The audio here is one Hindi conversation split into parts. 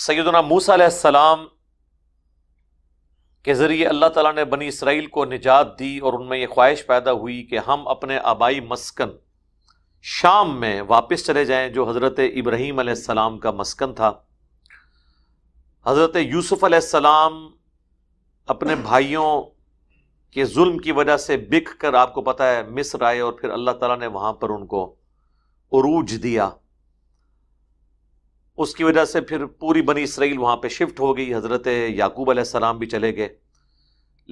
सैदा मूसम के ज़रिए अल्लाह तला ने बनी इसराइल को निजात दी और उनमें यह ख्वाहिश पैदा हुई कि हम अपने आबाई मस्कन शाम में वापस चले जाएं जो हज़रत इब्राहीम सलाम का मस्कन था हज़रत यूसुफ़ सलाम अपने भाइयों के जुल्म की वजह से बिख कर आपको पता है मिस्र आए और फिर अल्लाह ताला ने वहाँ पर उनको उरूज दिया उसकी वजह से फिर पूरी बनी इसराइल वहाँ पे शिफ्ट हो गई हज़रत याकूब आसमाम भी चले गए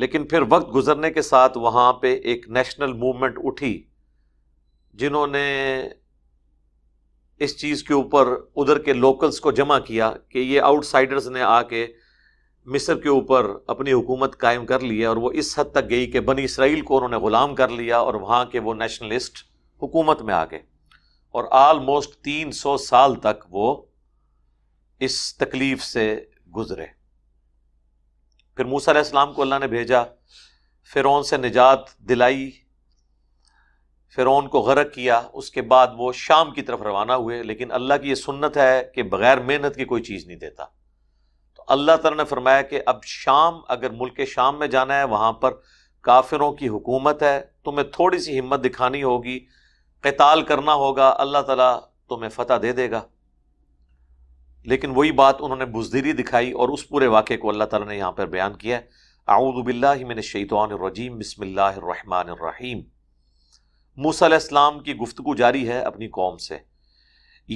लेकिन फिर वक्त गुजरने के साथ वहाँ पे एक नेशनल मूवमेंट उठी जिन्होंने इस चीज़ के ऊपर उधर के लोकल्स को जमा किया कि ये आउटसाइडर्स ने आके मिस्र के ऊपर अपनी हुकूमत कायम कर ली है और वो इस हद तक गई कि बनी इसराइल को उन्होंने ग़ुलाम कर लिया और वहाँ के वो नेशनलिस्ट हुकूमत में आ गए और आलमोस्ट तीन सौ साल तक वो इस तकलीफ से गुजरे फिर मूसा अलैहिस्सलाम को अल्लाह ने भेजा फ़िरौन से निजात दिलाई फ़िरौन को गर्क किया उसके बाद वो शाम की तरफ रवाना हुए लेकिन अल्लाह की ये सुन्नत है कि बग़ैर मेहनत की कोई चीज़ नहीं देता तो अल्लाह तला ने फरमाया कि अब शाम अगर मुल्क शाम में जाना है वहाँ पर काफिरों की हुकूमत है तुम्हें थोड़ी सी हिम्मत दिखानी होगी कताल करना होगा अल्लाह तला तुम्हें फ़तह दे देगा लेकिन वही बात उन्होंने बुजदरी दिखाई और उस पूरे वाक़े को अल्लाह ताला ने यहाँ पर बयान किया मैंने आऊदबिल्लाशैतरजीम बसमीम मूसम की गुफ्तु जारी है अपनी कौम से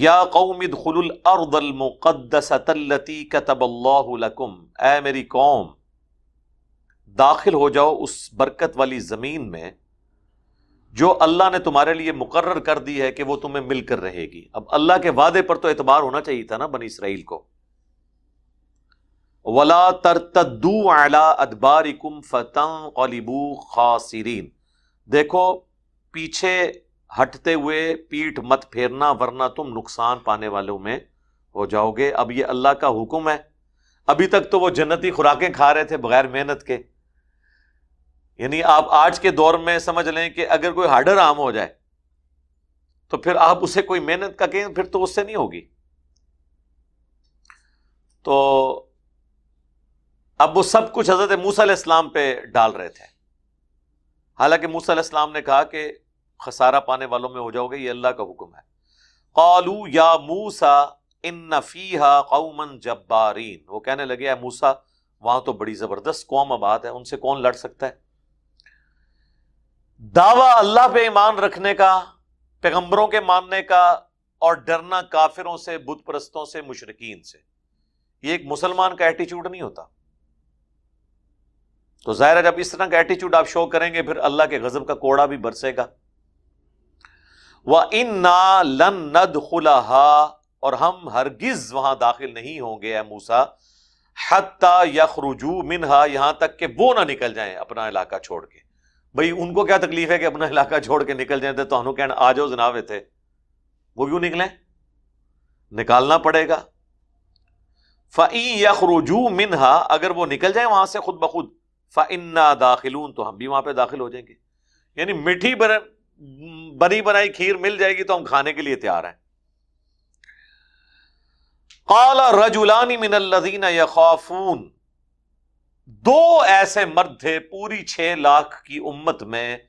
या कौमिद खलुलमक़दसतलती कतबल्लाकुम ए मेरी कौम दाखिल हो जाओ उस बरकत वाली ज़मीन में जो अल्लाह ने तुम्हारे लिए मुकर्र कर दी है कि वो तुम्हें मिलकर रहेगी अब अल्लाह के वादे पर तो एतबार होना चाहिए था ना बनी इसराइल को वला तरतू अला अदबारिकुम फतंग कलिबू खासिरीन देखो पीछे हटते हुए पीठ मत फेरना वरना तुम नुकसान पाने वालों में हो जाओगे अब ये अल्लाह का हुक्म है अभी तक तो वो जन्नती खुराकें खा रहे थे बगैर मेहनत के यानी आप आज के दौर में समझ लें कि अगर कोई हार्डर आम हो जाए तो फिर आप उसे कोई मेहनत करके फिर तो उससे नहीं होगी तो अब वो सब कुछ हजरत मूसा इस्लाम पे डाल रहे थे हालांकि मूसा इस्लाम ने कहा कि खसारा पाने वालों में हो जाओगे ये अल्लाह का हुक्म है कौलू या मूसा इन नफ़ीहा कौमन जब्बारीन वो कहने लगे मूसा वहां तो बड़ी ज़बरदस्त कौम आबाद है उनसे कौन लड़ सकता है दावा अल्लाह पे ईमान रखने का पैगंबरों के मानने का और डरना काफिरों से बुत परस्तों से मुशरकिन से ये एक मुसलमान का एटीट्यूड नहीं होता तो जाहिर है जब इस तरह का एटीट्यूड आप शो करेंगे फिर अल्लाह के गजब का कोड़ा भी बरसेगा वह इन ना लन नद खुलाहा और हम हरगिज वहां दाखिल नहीं होंगे मूसा हत्या यखरुजू मिनहा यहां तक कि वो ना निकल जाए अपना इलाका छोड़ के भाई उनको क्या तकलीफ है कि अपना इलाका छोड़ के निकल जाए तो हम कहना आ जाओ जनाब इतने वो क्यों निकले निकालना पड़ेगा फ़ी यखरुजू मिनहा अगर वो निकल जाए वहां से खुद ब खुद फ़न्ना दाखिलून तो हम भी वहां पे दाखिल हो जाएंगे यानी मिठी बर, बनी बनाई खीर मिल जाएगी तो हम खाने के लिए तैयार हैं काला रजुलानी या यखाफून दो ऐसे मर्द थे पूरी छह लाख की उम्मत में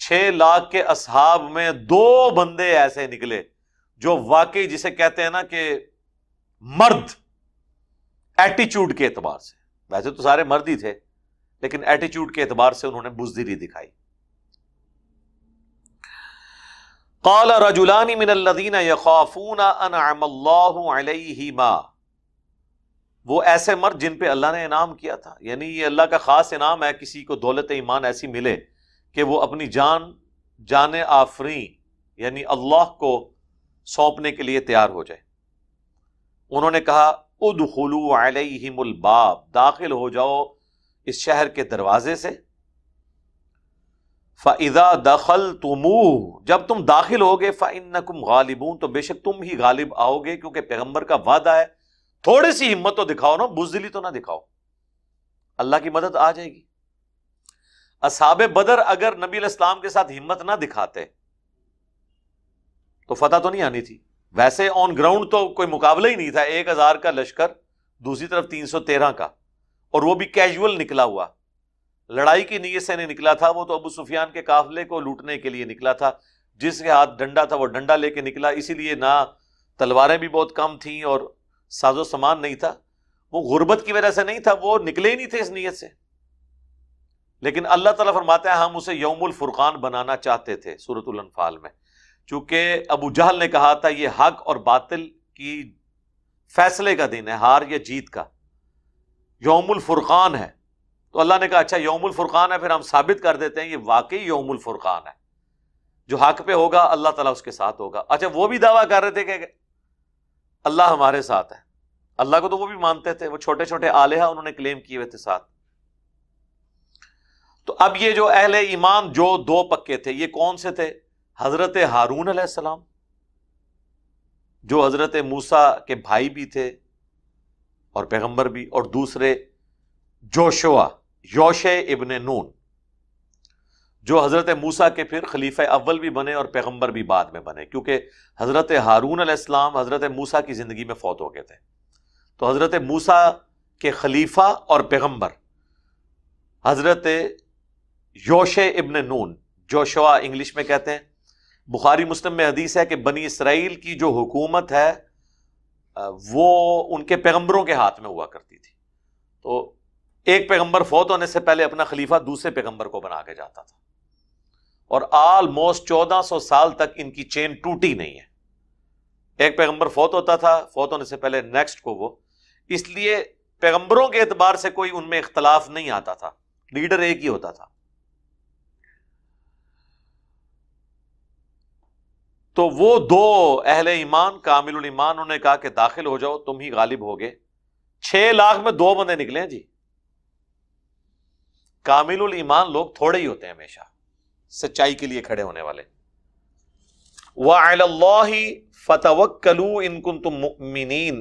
छह लाख के असहाब में दो बंदे ऐसे निकले जो वाकई जिसे कहते हैं ना कि मर्द एटीट्यूड के एतबार से वैसे तो सारे मर्द ही थे लेकिन एटीट्यूड के एतबार से उन्होंने बुजदिरी दिखाई काला रजुलानी मिनल्लदीना यखाफूना अनअमल्लाहु अलैहिमा वो ऐसे मर्द जिन पे अल्लाह ने इनाम किया था यानी ये अल्लाह का ख़ास इनाम है किसी को दौलत ईमान ऐसी मिले कि वो अपनी जान जान आफरी यानी अल्लाह को सौंपने के लिए तैयार हो जाए उन्होंने कहा उद खलू अलबाब दाखिल हो जाओ इस शहर के दरवाजे से फ़ाइदा दखल तुम जब तुम दाखिल हो गए फ़ाइन नकुम गालिबू तो बेशक तुम ही गालिब आओगे क्योंकि पैगम्बर का वादा है थोड़ी सी हिम्मत तो दिखाओ ना बुजदिली तो ना दिखाओ अल्लाह की मदद आ जाएगी असाब बदर अगर नबी इस्लाम के साथ हिम्मत ना दिखाते तो फतह तो नहीं आनी थी वैसे ऑन ग्राउंड तो कोई मुकाबला ही नहीं था एक हजार का लश्कर दूसरी तरफ तीन सौ तेरह का और वो भी कैजुअल निकला हुआ लड़ाई की नीयत से नहीं निकला था वो तो अबू सुफियान के काफले को लूटने के लिए निकला था जिसके हाथ डंडा था वो डंडा लेके निकला इसीलिए ना तलवारें भी बहुत कम थी और साजो सामान नहीं था वो गुर्बत की वजह से नहीं था वो निकले ही नहीं थे इस नीयत से लेकिन अल्लाह ताला फरमाता है हम उसे यौमुल फुरकान बनाना चाहते थे सूरतुल अनफाल में चूंकि अबू जहल ने कहा था ये हक और बातिल की फैसले का दिन है हार या जीत का यौमुल फुरकान है तो अल्लाह ने कहा अच्छा यौम फुरकान है फिर हम साबित कर देते हैं ये वाकई यौम फुरकान है जो हक पे होगा अल्लाह तला उसके साथ होगा अच्छा वो भी दावा कर रहे थे कि अल्लाह हमारे साथ है अल्लाह को तो वो भी मानते थे वो छोटे छोटे आलिहा उन्होंने क्लेम किए हुए थे साथ तो अब ये जो अहले ईमान जो दो पक्के थे ये कौन से थे हजरत हारून अलैहिस्सलाम जो हजरत मूसा के भाई भी थे और पैगंबर भी और दूसरे जोशुआ योशे इबन नून जो हज़रत मूसा के फिर खलीफे अव्वल भी बने और पैगम्बर भी बाद में बने क्योंकि हज़रत हारून अल इस्लाम हज़रत मूसा की ज़िंदगी में फ़ौत हो गए थे तो हज़रत मूसा के खलीफा और पैगम्बर हज़रत योश इबन नून जोशवा इंग्लिश में कहते हैं बुखारी मुस्लिम में हदीस है कि बनी इसराइल की जो हुकूमत है वो उनके पैगम्बरों के हाथ में हुआ करती थी तो एक पैगंबर फौत होने से पहले अपना खलीफा दूसरे पैगंबर को बना के जाता था और आलमोस्ट सौ साल तक इनकी चेन टूटी नहीं है एक पैगंबर फौत होता था फौत होने से पहले नेक्स्ट को वो इसलिए पैगंबरों के एतबार से कोई उनमें इख्तलाफ नहीं आता था लीडर एक ही होता था तो वो दो अहले ईमान कामिल ईमान उन्होंने कहा कि दाखिल हो जाओ तुम ही गालिब हो गए छह लाख में दो बंदे निकले हैं जी कामिल ईमान लोग थोड़े ही होते हैं हमेशा सच्चाई के लिए खड़े होने वाले वाही फतवक्लू इनकुन तुम मुमिन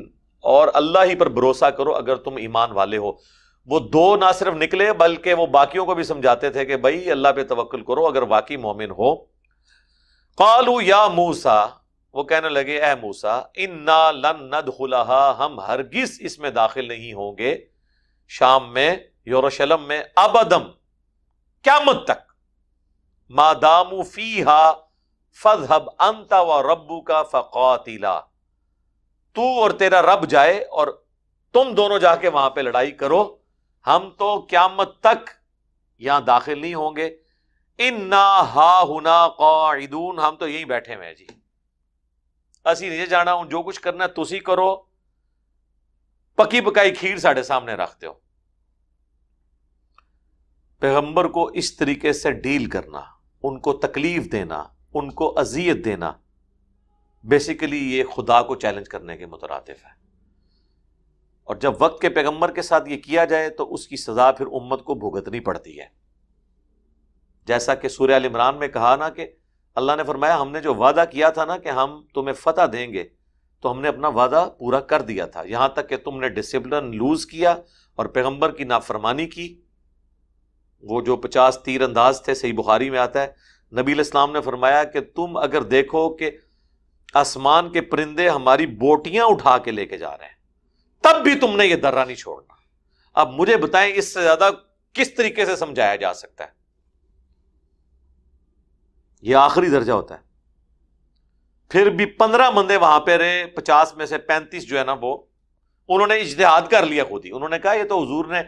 और अल्लाह ही पर भरोसा करो अगर तुम ईमान वाले हो वो दो ना सिर्फ निकले बल्कि वो बाकियों को भी समझाते थे कि भाई अल्लाह पे तवक्ल करो अगर वाकई मोमिन हो कालू या मूसा वो कहने लगे ए मूसा इन ना लन नदुलहा हम हरगिज इसमें दाखिल नहीं होंगे शाम में यरूशलेम में अबदम क्या मत तक मादामू फी हा फजहब अंता व रबू का फ़ातिला तू और तेरा रब जाए और तुम दोनों जाके वहां पे लड़ाई करो हम तो क्यामत तक यहां दाखिल नहीं होंगे इन्ना हा हुना कौदून हम तो यहीं बैठे हुए हैं जी असी नहीं जाना हूं जो कुछ करना तुसी करो पकी पकाई खीर साढ़े सामने रखते हो पैगंबर को इस तरीके से डील करना उनको तकलीफ देना उनको अजियत देना बेसिकली ये खुदा को चैलेंज करने के मुतरतफ़ है और जब वक्त के पैगंबर के साथ ये किया जाए तो उसकी सज़ा फिर उम्मत को भुगतनी पड़ती है जैसा कि सूर्य अल इमरान में कहा ना कि अल्लाह ने फरमाया हमने जो वादा किया था ना कि हम तुम्हें फतह देंगे तो हमने अपना वादा पूरा कर दिया था यहां तक कि तुमने डिसिप्लिन लूज़ किया और पैगंबर की नाफरमानी की वो जो पचास तीर अंदाज थे सही बुखारी में आता है नबी इस्लाम ने फरमाया कि तुम अगर देखो कि आसमान के परिंदे हमारी बोटियां उठा के लेके जा रहे हैं तब भी तुमने ये दर्रा नहीं छोड़ना अब मुझे बताएं इससे ज्यादा किस तरीके से समझाया जा सकता है यह आखिरी दर्जा होता है फिर भी पंद्रह बंदे वहां पर रहे पचास में से पैंतीस जो है ना वो उन्होंने इजतहाद कर लिया खुद ही उन्होंने कहा यह तो हजूर ने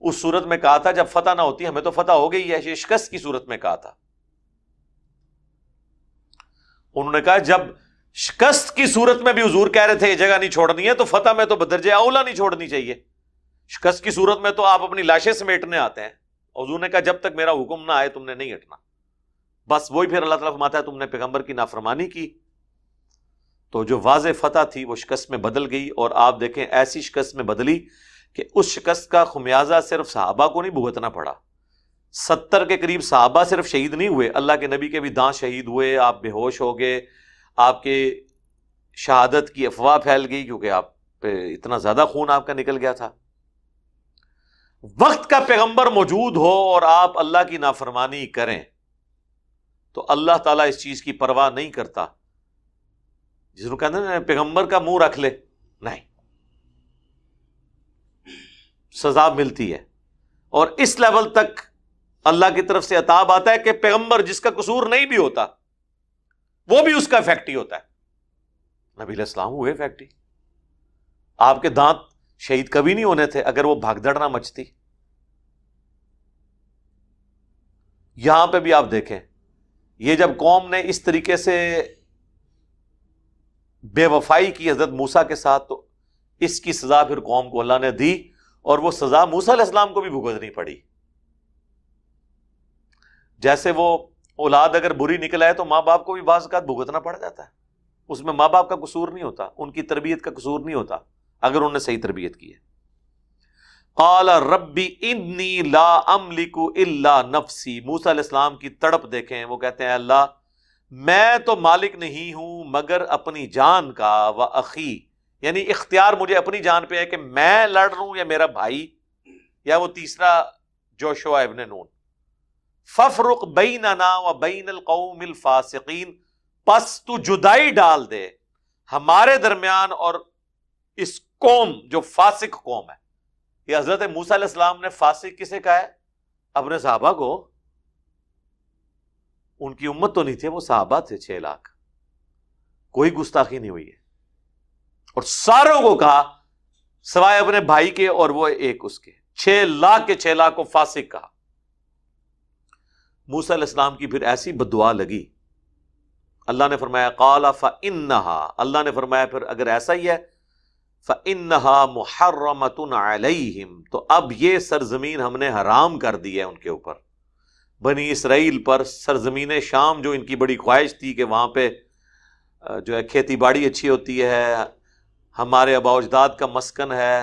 उस सूरत में कहा था जब फतह ना होती हमें तो फतह हो गई है शिकस्त की सूरत में कहा था उन्होंने कहा जब शिकस्त की सूरत में भी हजूर कह रहे थे ये जगह नहीं छोड़नी है तो फतह में तो बदरजे औला नहीं छोड़नी चाहिए शिकस्त की सूरत में तो आप अपनी लाशें समेटने आते हैं हजूर ने कहा जब तक मेरा हुक्म ना आए तुमने नहीं हटना बस वही फिर अल्लाह तला फरमाता है तुमने पैगंबर की नाफरमानी की तो जो वाज फतह थी वो शिकस्त में बदल गई और आप देखें ऐसी शिकस्त में बदली कि उस शिकस्त का खुमियाजा सिर्फ साहबा को नहीं भुगतना पड़ा सत्तर के करीब साहबा सिर्फ शहीद नहीं हुए अल्लाह के नबी के भी दांत शहीद हुए आप बेहोश हो गए आपके शहादत की अफवाह फैल गई क्योंकि आप पे इतना ज़्यादा खून आपका निकल गया था वक्त का पैगंबर मौजूद हो और आप अल्लाह की नाफरमानी करें तो अल्लाह ताला इस चीज़ की परवाह नहीं करता जिसको कहते हैं पैगंबर का मुंह रख ले नहीं सजा मिलती है और इस लेवल तक अल्लाह की तरफ से अताब आता है कि पैगंबर जिसका कसूर नहीं भी होता वो भी उसका फैक्ट्री होता है नबी इस्लाम हुए फैक्ट्री आपके दांत शहीद कभी नहीं होने थे अगर वो भागदड़ ना मचती यहां पे भी आप देखें ये जब कौम ने इस तरीके से बेवफाई की हजरत मूसा के साथ तो इसकी सजा फिर कौम को अल्लाह ने दी और वो सजा मूसा इस्लाम को भी भुगतनी पड़ी जैसे वो औलाद अगर बुरी निकल आए तो माँ बाप को भी बाज का भुगतना पड़ जाता है उसमें माँ बाप का कसूर नहीं होता उनकी तरबियत का कसूर नहीं होता अगर उन्होंने सही तरबियत की है काला रब्बी इन्नी ला अमलिकु इल्ला नफसी मूसा इस्लाम की तड़प देखें वो कहते हैं अल्लाह मैं तो मालिक नहीं हूं मगर अपनी जान का व अखी यानी इख्तियार मुझे अपनी जान पे है कि मैं लड़ लूं या मेरा भाई या वो तीसरा जोशुआ इबन नून फफरुक बई व बैन कौमिल फासिकीन पस तू जुदाई डाल दे हमारे दरमियान और इस कौम जो फासिक कौम है ये हजरत मूसा ने फासिक किसे कहा है अपने साहबा को उनकी उम्मत तो नहीं थी वो साहबा थे छह लाख कोई गुस्ताखी नहीं हुई है और सारों को कहा सवाए अपने भाई के और वो एक उसके छह लाख के छह लाख को फासिक कहा मूसा इस्लाम की फिर ऐसी बदुआ लगी अल्लाह ने फरमाया काला नहा अल्लाह ने फरमाया फिर अगर ऐसा ही है फ इन नहा मुहर्रमतन अलैहिम तो अब ये सरजमीन हमने हराम कर दी है उनके ऊपर बनी इसराइल पर सरजमीन शाम जो इनकी बड़ी ख्वाहिश थी कि वहां पे जो है खेती बाड़ी अच्छी होती है हमारे अबाउजदाद का मस्कन है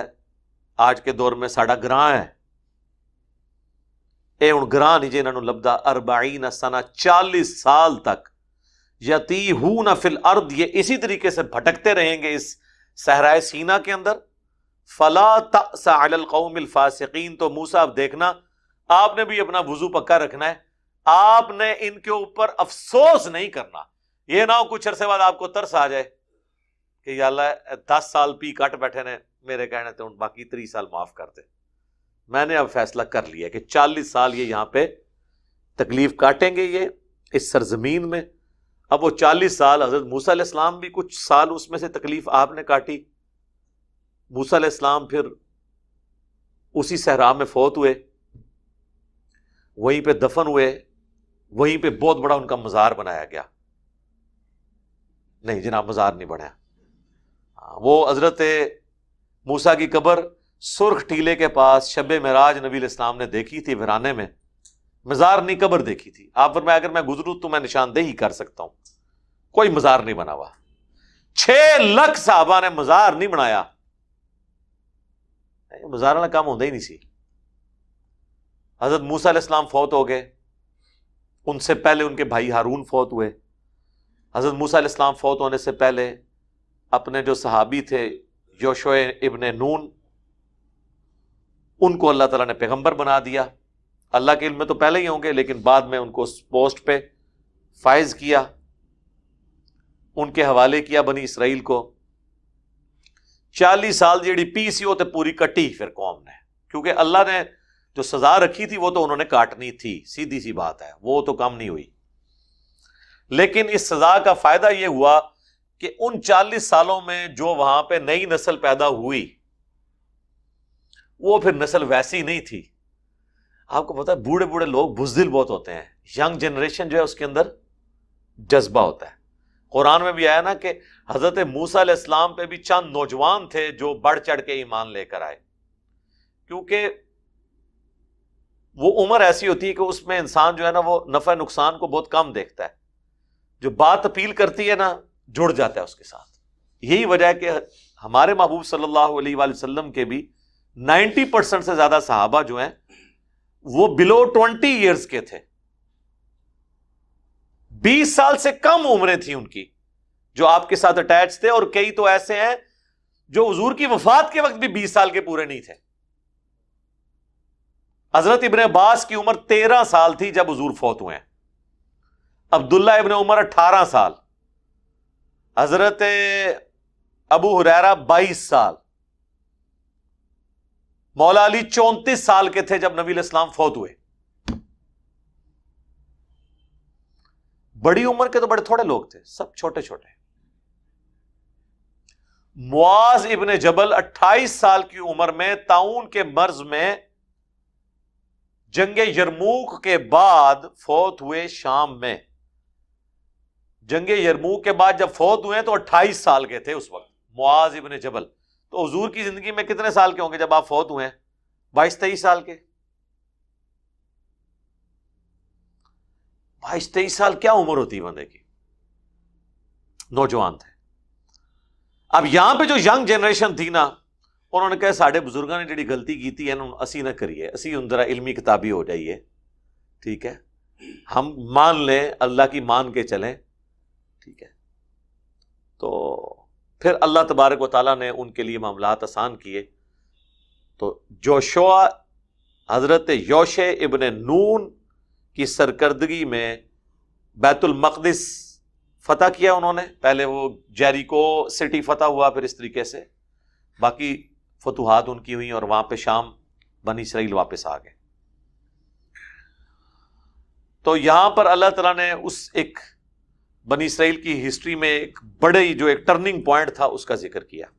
आज के दौर में साढ़ा ग्रां है ਇਹ ਹੁਣ ਗਰਾਂ ਨਹੀਂ ਜੇ ਇਹਨਾਂ ਨੂੰ ਲੱਭਦਾ 40 ਸਨਾ 40 ਸਾਲ ਤੱਕ ਯਤੀਹੂਨ ਫਿਲ ਅਰਦ ਇਹ ਇਸੇ ਤਰੀਕੇ ਸੇ ਭਟਕਤੇ ਰਹेंगे ਇਸ सहराए सीना के अंदर फला तो मूसा अब देखना आपने भी अपना वजू पक्का रखना है आपने इनके ऊपर अफसोस नहीं करना यह ना हो कुछ अरसे बाद आपको तरस आ जाए कि यार दस साल पी कट बैठे ने मेरे कहने तो उन बाकी त्री साल माफ़ कर दे मैंने अब फैसला कर लिया कि चालीस साल ये यहाँ पे तकलीफ काटेंगे ये इस सरजमीन में अब वो चालीस साल हजरत मूसा इस्लाम भी कुछ साल उसमें से तकलीफ आपने काटी मूसा इस्लाम फिर उसी सहरा में फौत हुए वहीं पे दफन हुए वहीं पे बहुत बड़ा उनका मज़ार बनाया गया नहीं जनाब मज़ार नहीं बनाया हाँ, वो हज़रत मूसा की कबर सुर्ख टीले के पास शब मराज नबी इस्लाम ने देखी थी वीराने में मज़ारनी कब्र देखी थी आप पर मैं अगर मैं गुजरूँ तो मैं निशानदेही कर सकता हूं कोई मज़ार नहीं बना हुआ छह लख साहबा ने मज़ार नहीं बनाया मज़ार वाला काम होता ही नहीं सी हज़रत मूसा इस्लाम फौत हो गए उनसे पहले उनके भाई हारून फौत हुए हज़रत मूसा इस्लाम फौत होने से पहले अपने जो सहाबी थे योशो इबन नून उनको अल्लाह तला ने पैगंबर बना दिया अल्लाह के इल्म में तो पहले ही होंगे लेकिन बाद में उनको उस पोस्ट पर फाइज किया उनके हवाले किया बनी इसराइल को चालीस साल जी पी सी वो तो पूरी कटी फिर कौम ने क्योंकि अल्लाह ने जो सजा रखी थी वो तो उन्होंने काटनी थी सीधी सी बात है वो तो कम नहीं हुई लेकिन इस सजा का फायदा यह हुआ कि उन चालीस सालों में जो वहां पर नई नस्ल पैदा हुई वो फिर नस्ल वैसी नहीं थी आपको पता है बूढ़े बूढ़े लोग बुजदिल बहुत होते हैं यंग जनरेशन जो है उसके अंदर जज्बा होता है कुरान में भी आया ना कि हज़रत मूसा इस्लाम पे भी चंद नौजवान थे जो बढ़ चढ़ के ईमान लेकर आए क्योंकि वो उम्र ऐसी होती है कि उसमें इंसान जो है ना वो नफ़ा नुकसान को बहुत कम देखता है जो बात अपील करती है ना जुड़ जाता है उसके साथ यही वजह है कि हमारे महबूब सल्लल्लाहु अलैहि वसल्लम के भी 90 परसेंट से ज्यादा साहबा जो हैं वो बिलो 20 इयर्स के थे 20 साल से कम उम्रें थी उनकी जो आपके साथ अटैच थे और कई तो ऐसे हैं जो हजूर की वफात के वक्त भी बीस साल के पूरे नहीं थे हजरत इबन अब्बास की उम्र तेरह साल थी जब हजूर फौत हुए अब्दुल्ला इबन उमर 18 साल हजरत अबू हुरैरा बाईस साल मौला अली 34 साल के थे जब नबी इस्लाम फौत हुए बड़ी उम्र के तो बड़े थोड़े लोग थे सब छोटे छोटे मुआज इबन जबल अट्ठाईस साल की उम्र में ताउन के मर्ज में जंगे यरमूक के बाद फौत हुए शाम में जंग यरमू के बाद जब फौत हुए तो अट्ठाईस साल के थे उस वक्त मुआज इबन जबल तो हजूर की जिंदगी में कितने साल के होंगे जब आप फौत हुए बाईस तेईस साल के बाईस तेईस साल क्या उम्र होती है बंदे की नौजवान थे अब यहां पे जो यंग जनरेशन थी ना उन्होंने कहा साढ़े बुजुर्गों ने जी गलती की थी असी ना करिए असी उन जरा इलमी किताबी हो जाइए ठीक है हम मान लें अल्लाह की मान के चलें ठीक है तो फिर अल्लाह तबारक व ने उनके लिए मामला आसान किए तो जोशुआ हज़रत योश इबन नून की सरकर्दगी में बैतुलमक़दस फ़तह किया उन्होंने पहले वो जैरिको सिटी फ़तह हुआ फिर इस तरीके से बाकी फतूहत उनकी हुई और वहां पे शाम बन इसराइल वापस आ गए तो यहां पर अल्लाह तला ने उस एक बनी इसराइल की हिस्ट्री में एक बड़े ही जो एक टर्निंग पॉइंट था उसका जिक्र किया